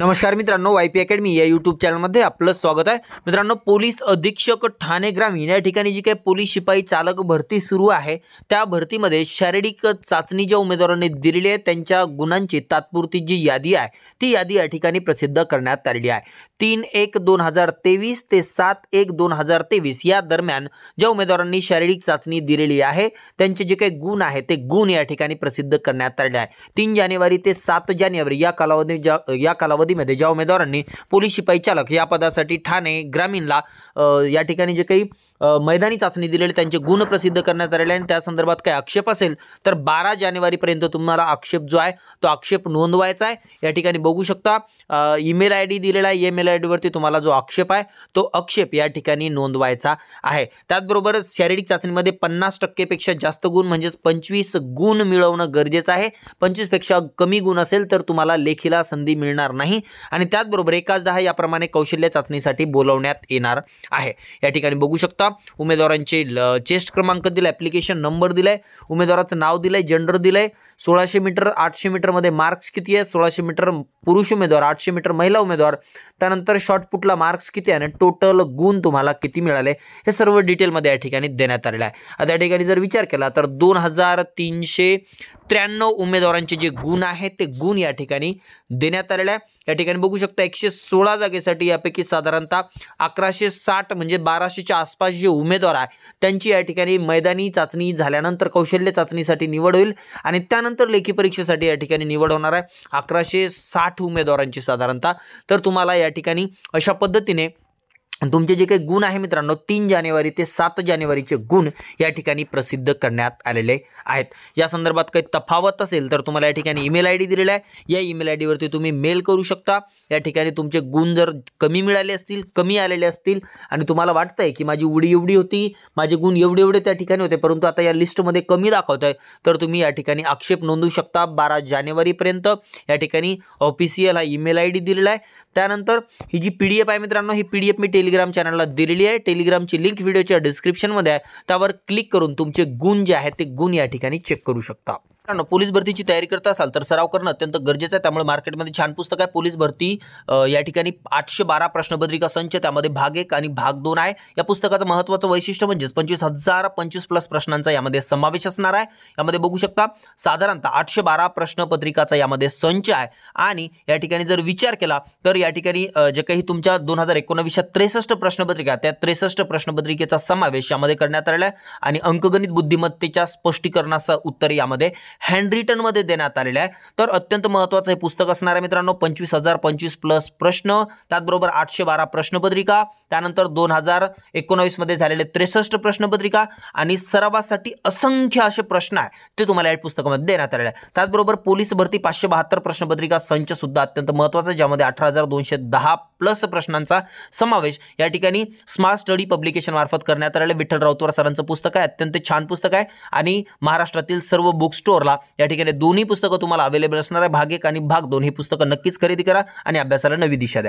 नमस्कार मित्रांनो Y P academy या यूट्यूब चॅनलमध्ये आपलं स्वागत आहे मित्रांनो पोलीस अधीक्षक ठाणे ग्रामीण या ठिकाणी जी काही पोलीस शिपाई चालक भरती सुरू आहे त्या भरतीमध्ये शारीरिक चाचणी ज्या उमेदवारांनी दिलेली आहे त्यांच्या गुणांची तात्पुरती जी यादी आहे ती यादी या ठिकाणी प्रसिद्ध करण्यात आलेली आहे तीन एक दोन हजार तेवीस ते सात एक दोन हजार तेवीस या दरम्यान ज्या उमेदवारांनी शारीरिक चाचणी दिलेली आहे त्यांचे जे काही गुण आहे ते गुण या ठिकाणी प्रसिद्ध करण्यात आलेले आहे तीन जानेवारी ते सात जानेवारी या कालावधी ज्या या कालावधी कालावधीमध्ये ज्या उमेदवारांनी पोलीस शिपाई चालक या पदासाठी ठाणे ग्रामीणला या ठिकाणी जे काही मैदानी चाचणी दिलेली त्यांचे गुण प्रसिद्ध करण्यात आलेले आणि त्या संदर्भात काही आक्षेप असेल तर बारा जानेवारीपर्यंत तुम्हाला आक्षेप जो आहे तो आक्षेप नोंदवायचा आहे या ठिकाणी बघू शकता ईमेल आय डी दिलेला आहे ईमेल आय डीवरती तुम्हाला जो आक्षेप आहे तो आक्षेप या ठिकाणी नोंदवायचा आहे त्याचबरोबर शारीरिक चाचणीमध्ये पन्नास टक्केपेक्षा जास्त गुण म्हणजेच पंचवीस गुण मिळवणं गरजेचं आहे पंचवीसपेक्षा कमी गुण असेल तर तुम्हाला लेखीला संधी मिळणार नाही आणि त्याचबरोबर एकाच दहा याप्रमाणे कौशल्य चाचणीसाठी बोलवण्यात येणार आहे या ठिकाणी बघू शकता उमेदवारांचे चेस्ट क्रमांक दिला ॲप्लिकेशन नंबर दिला आहे उमेदवाराचं नाव दिलं आहे जेंडर दिलं सोळाशे मीटर आठशे मीटरमध्ये मार्क्स किती आहे सोळाशे मीटर पुरुष उमेदवार आठशे मीटर महिला उमेदवार त्यानंतर शॉर्टपुटला मार्क्स किती आहे आणि टोटल गुण तुम्हाला किती मिळाले हे सर्व डिटेलमध्ये या ठिकाणी देण्यात आलेलं आहे आता या ठिकाणी जर विचार केला तर दोन हजार तीनशे त्र्याण्णव उमेदवारांचे जे गुण आहेत ते गुण या ठिकाणी देण्यात आलेले आहे या ठिकाणी बघू शकता एकशे सोळा जागेसाठी यापैकी साधारणतः अकराशे साठ म्हणजे बाराशेच्या आसपास जे उमेदवार आहे त्यांची या ठिकाणी मैदानी चाचणी झाल्यानंतर कौशल्य चाचणीसाठी निवड होईल आणि त्यानंतर त्यानंतर लेखी परीक्षेसाठी या ठिकाणी निवड होणार आहे अकराशे साठ उमेदवारांची साधारणतः तर तुम्हाला या ठिकाणी अशा पद्धतीने तुमचे जे काही गुण आहे मित्रांनो तीन जानेवारी ते सात जानेवारीचे गुण या ठिकाणी प्रसिद्ध करण्यात आलेले आहेत या संदर्भात काही तफावत असेल तर तुम्हाला या ठिकाणी ईमेल आय डी दिलेला आहे या ईमेल आय डीवरती तुम्ही मेल करू शकता या ठिकाणी तुमचे गुण जर कमी मिळाले असतील कमी आलेले असतील आणि तुम्हाला वाटतं आहे की माझी उडी एवढी होती माझे गुण एवढे एवढे त्या ठिकाणी होते परंतु आता या लिस्टमध्ये कमी दाखवत आहे तर तुम्ही या ठिकाणी आक्षेप नोंदवू शकता बारा जानेवारीपर्यंत या ठिकाणी ऑफिशियल हा ईमेल आय डी दिलेला आहे त्यानंतर ही जी पी डी एफ आहे मित्रांनो ही पी डी एफ मी टेलिग्राम चॅनलला दिलेली आहे ची लिंक व्हिडिओच्या डिस्क्रिप्शनमध्ये आहे त्यावर क्लिक करून तुमचे गुण जे आहेत ते गुण या ठिकाणी चेक करू शकता मित्रांनो पोलीस भरतीची तयारी करता असाल तर सराव करणं अत्यंत गरजेचं आहे त्यामुळे मार्केटमध्ये छान पुस्तक आहे पोलीस भरती या ठिकाणी आठशे बारा प्रश्नपत्रिका संच त्यामध्ये भाग एक आणि भाग दोन आहे या पुस्तकाचं महत्वाचं वैशिष्ट्य म्हणजेच पंचवीस हजार पंचवीस प्लस प्रश्नांचा यामध्ये समावेश असणार आहे यामध्ये बघू शकता साधारणतः आठशे बारा प्रश्नपत्रिकाचा यामध्ये संच आहे आणि या ठिकाणी जर विचार केला तर या ठिकाणी जे काही तुमच्या दोन हजार एकोणवीसच्या त्रेसष्ट प्रश्नपत्रिका त्या त्रेसष्ट प्रश्नपत्रिकेचा समावेश यामध्ये करण्यात आलेला आहे आणि अंकगणित बुद्धिमत्तेच्या स्पष्टीकरणाचं उत्तर यामध्ये हँड रिटनमध्ये देण्यात आलेलं आहे तर अत्यंत महत्त्वाचं हे पुस्तक असणार आहे मित्रांनो पंचवीस हजार पंचवीस प्लस प्रश्न त्याचबरोबर आठशे बारा प्रश्नपत्रिका त्यानंतर दोन हजार एकोणावीसमध्ये झालेले त्रेसष्ट प्रश्नपत्रिका आणि सरावासाठी असंख्य असे प्रश्न आहे ते तुम्हाला या पुस्तकामध्ये देण्यात आलेले आहे त्याचबरोबर पोलीस भरती पाचशे बहात्तर प्रश्नपत्रिका संचसुद्धा अत्यंत महत्त्वाचा ज्यामध्ये अठरा हजार दोनशे दहा प्लस प्रश्नांचा समावेश या ठिकाणी स्मार्ट स्टडी पब्लिकेशन मार्फत करण्यात आलेलं विठ्ठल राऊतवार सरांचं पुस्तक आहे अत्यंत छान पुस्तक आहे आणि महाराष्ट्रातील सर्व बुक स्टोअरला या ठिकाणी दोन्ही पुस्तकं तुम्हाला अवेलेबल असणार आहे भाग एक आणि भाग दोन ही पुस्तकं नक्कीच खरेदी करा आणि अभ्यासाला नवी दिशा द्या